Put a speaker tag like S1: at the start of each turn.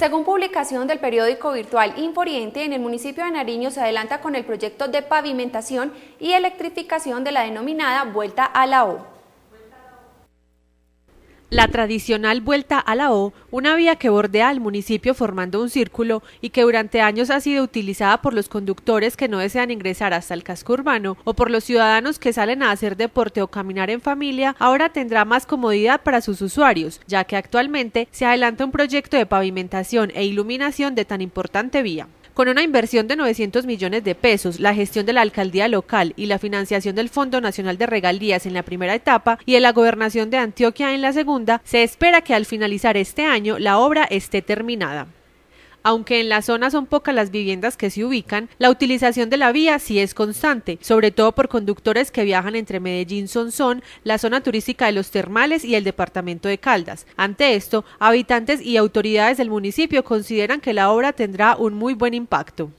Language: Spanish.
S1: Según publicación del periódico virtual Inforiente, en el municipio de Nariño se adelanta con el proyecto de pavimentación y electrificación de la denominada Vuelta a la O.
S2: La tradicional vuelta a la O, una vía que bordea al municipio formando un círculo y que durante años ha sido utilizada por los conductores que no desean ingresar hasta el casco urbano o por los ciudadanos que salen a hacer deporte o caminar en familia, ahora tendrá más comodidad para sus usuarios, ya que actualmente se adelanta un proyecto de pavimentación e iluminación de tan importante vía. Con una inversión de 900 millones de pesos, la gestión de la alcaldía local y la financiación del Fondo Nacional de Regalías en la primera etapa y de la gobernación de Antioquia en la segunda, se espera que al finalizar este año la obra esté terminada. Aunque en la zona son pocas las viviendas que se ubican, la utilización de la vía sí es constante, sobre todo por conductores que viajan entre Medellín, Sonsón, la zona turística de los termales y el departamento de Caldas. Ante esto, habitantes y autoridades del municipio consideran que la obra tendrá un muy buen impacto.